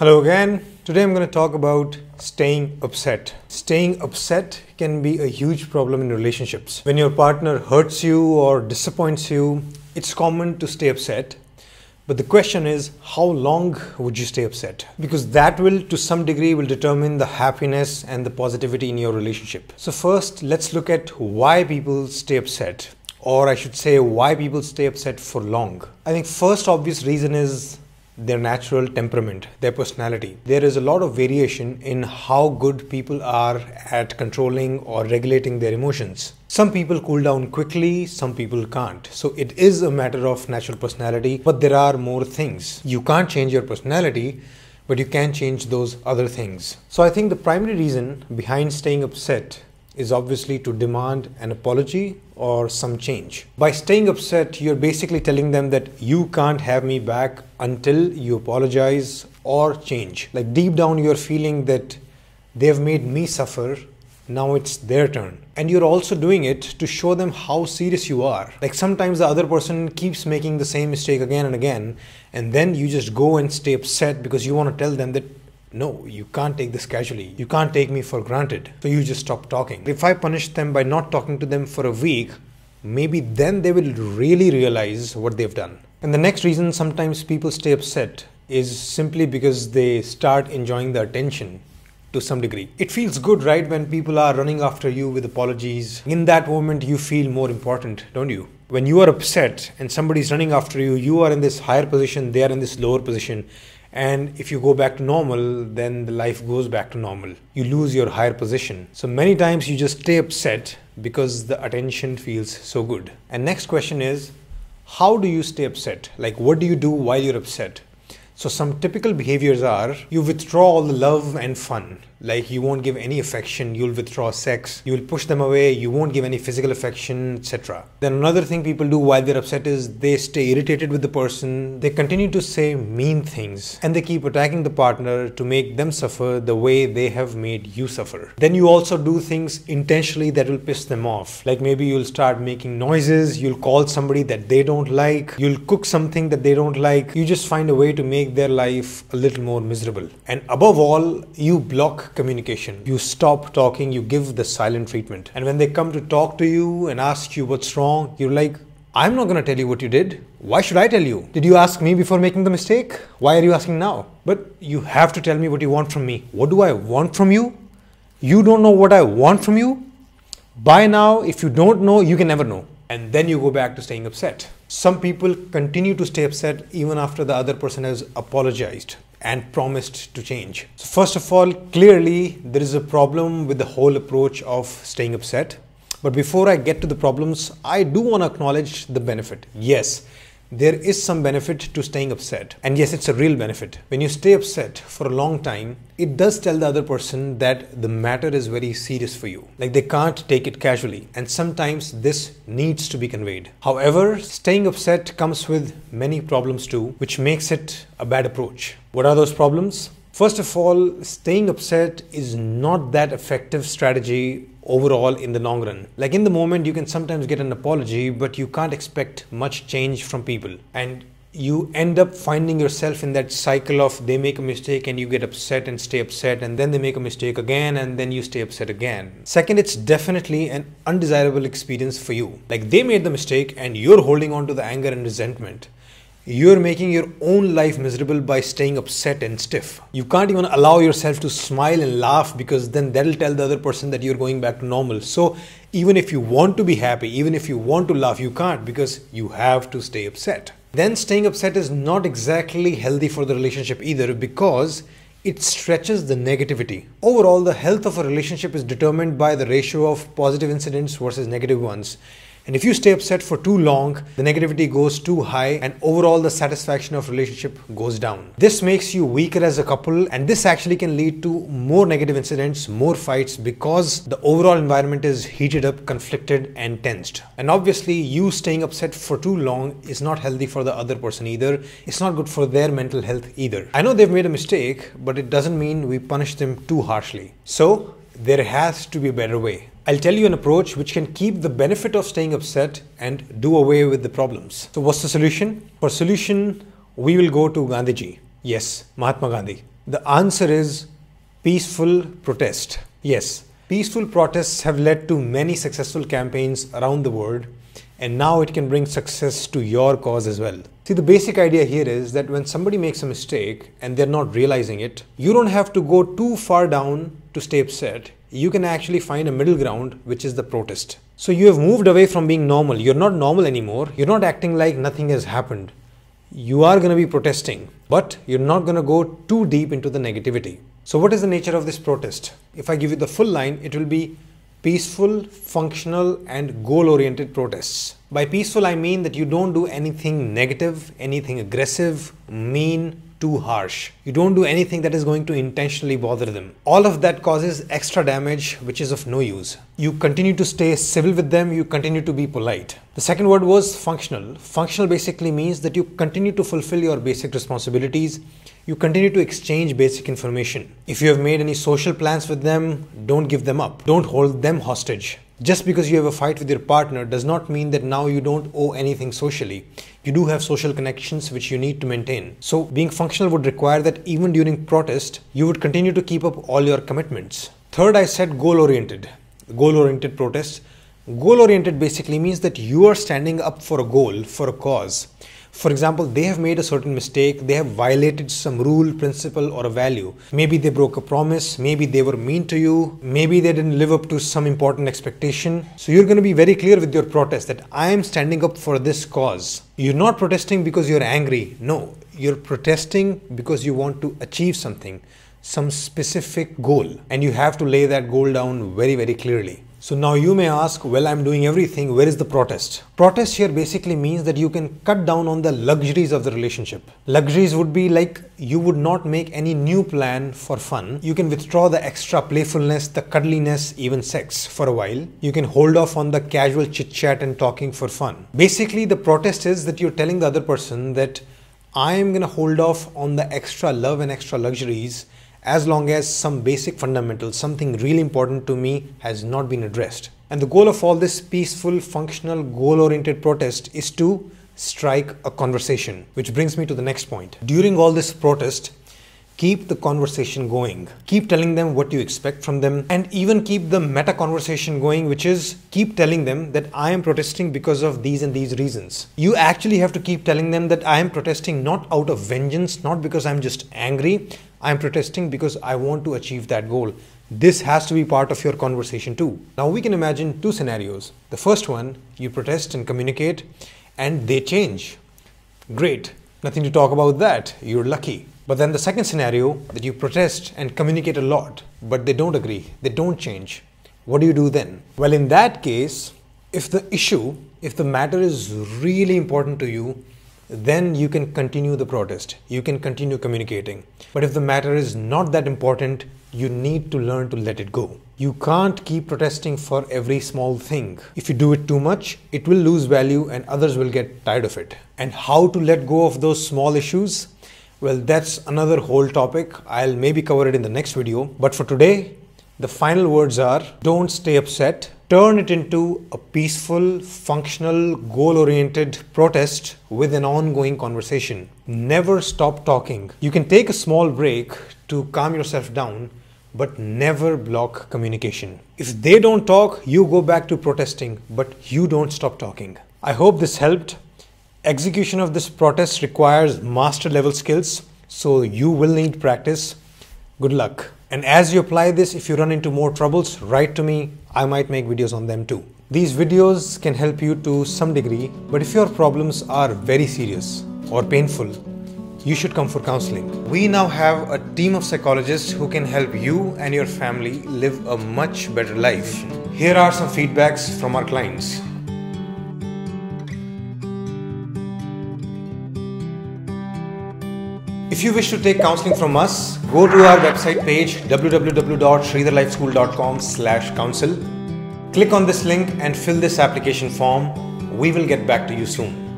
Hello again. Today I'm going to talk about staying upset. Staying upset can be a huge problem in relationships. When your partner hurts you or disappoints you, it's common to stay upset. But the question is, how long would you stay upset? Because that will, to some degree, will determine the happiness and the positivity in your relationship. So first, let's look at why people stay upset. Or I should say, why people stay upset for long. I think first obvious reason is their natural temperament, their personality. There is a lot of variation in how good people are at controlling or regulating their emotions. Some people cool down quickly, some people can't. So it is a matter of natural personality, but there are more things. You can't change your personality, but you can change those other things. So I think the primary reason behind staying upset is obviously to demand an apology or some change. By staying upset, you're basically telling them that you can't have me back until you apologize or change. Like deep down, you're feeling that they've made me suffer. Now it's their turn. And you're also doing it to show them how serious you are. Like sometimes the other person keeps making the same mistake again and again, and then you just go and stay upset because you want to tell them that no, you can't take this casually. You can't take me for granted. So you just stop talking. If I punish them by not talking to them for a week, maybe then they will really realize what they've done. And the next reason sometimes people stay upset is simply because they start enjoying the attention to some degree. It feels good, right, when people are running after you with apologies. In that moment, you feel more important, don't you? When you are upset and somebody's running after you, you are in this higher position, they are in this lower position, and if you go back to normal, then the life goes back to normal. You lose your higher position. So many times you just stay upset because the attention feels so good. And next question is how do you stay upset? Like, what do you do while you're upset? So, some typical behaviors are you withdraw all the love and fun like you won't give any affection you'll withdraw sex you'll push them away you won't give any physical affection etc then another thing people do while they're upset is they stay irritated with the person they continue to say mean things and they keep attacking the partner to make them suffer the way they have made you suffer then you also do things intentionally that will piss them off like maybe you'll start making noises you'll call somebody that they don't like you'll cook something that they don't like you just find a way to make their life a little more miserable and above all you block communication. You stop talking, you give the silent treatment. And when they come to talk to you and ask you what's wrong, you're like, I'm not gonna tell you what you did. Why should I tell you? Did you ask me before making the mistake? Why are you asking now? But you have to tell me what you want from me. What do I want from you? You don't know what I want from you? By now, if you don't know, you can never know. And then you go back to staying upset. Some people continue to stay upset even after the other person has apologized and promised to change. So, first of all, clearly there is a problem with the whole approach of staying upset. But before I get to the problems, I do want to acknowledge the benefit. Yes, there is some benefit to staying upset. And yes, it's a real benefit. When you stay upset for a long time, it does tell the other person that the matter is very serious for you. Like they can't take it casually. And sometimes this needs to be conveyed. However, staying upset comes with many problems too, which makes it a bad approach. What are those problems? First of all, staying upset is not that effective strategy overall in the long run. Like in the moment, you can sometimes get an apology, but you can't expect much change from people. And you end up finding yourself in that cycle of they make a mistake and you get upset and stay upset and then they make a mistake again and then you stay upset again. Second, it's definitely an undesirable experience for you. Like they made the mistake and you're holding on to the anger and resentment. You're making your own life miserable by staying upset and stiff. You can't even allow yourself to smile and laugh because then that'll tell the other person that you're going back to normal. So, even if you want to be happy, even if you want to laugh, you can't because you have to stay upset. Then, staying upset is not exactly healthy for the relationship either because it stretches the negativity. Overall, the health of a relationship is determined by the ratio of positive incidents versus negative ones. And if you stay upset for too long, the negativity goes too high and overall the satisfaction of relationship goes down. This makes you weaker as a couple and this actually can lead to more negative incidents, more fights because the overall environment is heated up, conflicted and tensed. And obviously you staying upset for too long is not healthy for the other person either. It's not good for their mental health either. I know they've made a mistake, but it doesn't mean we punish them too harshly. So there has to be a better way. I'll tell you an approach which can keep the benefit of staying upset and do away with the problems. So, what's the solution? For solution, we will go to Gandhiji. Yes, Mahatma Gandhi. The answer is peaceful protest. Yes, peaceful protests have led to many successful campaigns around the world, and now it can bring success to your cause as well. See, the basic idea here is that when somebody makes a mistake and they're not realizing it, you don't have to go too far down to stay upset you can actually find a middle ground, which is the protest. So you have moved away from being normal. You're not normal anymore. You're not acting like nothing has happened. You are going to be protesting, but you're not going to go too deep into the negativity. So, what is the nature of this protest? If I give you the full line, it will be peaceful, functional, and goal oriented protests. By peaceful, I mean that you don't do anything negative, anything aggressive, mean, too harsh. You don't do anything that is going to intentionally bother them. All of that causes extra damage, which is of no use. You continue to stay civil with them, you continue to be polite. The second word was functional. Functional basically means that you continue to fulfill your basic responsibilities, you continue to exchange basic information. If you have made any social plans with them, don't give them up, don't hold them hostage just because you have a fight with your partner does not mean that now you don't owe anything socially. You do have social connections which you need to maintain. So, being functional would require that even during protest, you would continue to keep up all your commitments. Third, I said goal oriented. Goal oriented protests. Goal oriented basically means that you are standing up for a goal, for a cause. For example, they have made a certain mistake, they have violated some rule, principle, or a value. Maybe they broke a promise, maybe they were mean to you, maybe they didn't live up to some important expectation. So you're going to be very clear with your protest that I am standing up for this cause. You're not protesting because you're angry. No, you're protesting because you want to achieve something, some specific goal, and you have to lay that goal down very, very clearly. So now you may ask, well, I'm doing everything, where is the protest? Protest here basically means that you can cut down on the luxuries of the relationship. Luxuries would be like you would not make any new plan for fun. You can withdraw the extra playfulness, the cuddliness, even sex for a while. You can hold off on the casual chit chat and talking for fun. Basically, the protest is that you're telling the other person that I am going to hold off on the extra love and extra luxuries as long as some basic fundamentals, something really important to me has not been addressed. And the goal of all this peaceful, functional, goal-oriented protest is to strike a conversation, which brings me to the next point. During all this protest, keep the conversation going keep telling them what you expect from them and even keep the meta conversation going which is keep telling them that i am protesting because of these and these reasons you actually have to keep telling them that i am protesting not out of vengeance not because i'm just angry i'm protesting because i want to achieve that goal this has to be part of your conversation too. Now we can imagine two scenarios. The first one, you protest and communicate and they change. Great, nothing to talk about that. You're lucky. But then the second scenario that you protest and communicate a lot, but they don't agree, they don't change. What do you do then? Well, in that case, if the issue, if the matter is really important to you, then you can continue the protest. You can continue communicating. But if the matter is not that important, you need to learn to let it go. You can't keep protesting for every small thing. If you do it too much, it will lose value and others will get tired of it. And how to let go of those small issues? Well, that's another whole topic. I'll maybe cover it in the next video. But for today, the final words are don't stay upset. Turn it into a peaceful, functional, goal oriented protest with an ongoing conversation. Never stop talking. You can take a small break to calm yourself down, but never block communication. If they don't talk, you go back to protesting, but you don't stop talking. I hope this helped. Execution of this protest requires master level skills, so you will need practice. Good luck. And as you apply this, if you run into more troubles, write to me. I might make videos on them too. These videos can help you to some degree, but if your problems are very serious or painful, you should come for counseling. We now have a team of psychologists who can help you and your family live a much better life. Here are some feedbacks from our clients. If you wish to take counseling from us, go to our website page www.sridharlifeschool.com slash counsel. Click on this link and fill this application form. We will get back to you soon.